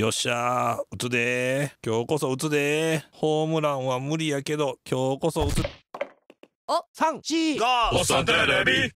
よっしゃー、打つで今日こそ打つでホームランは無理やけど、今日こそ打つ。お、三、四、五、おさテレビ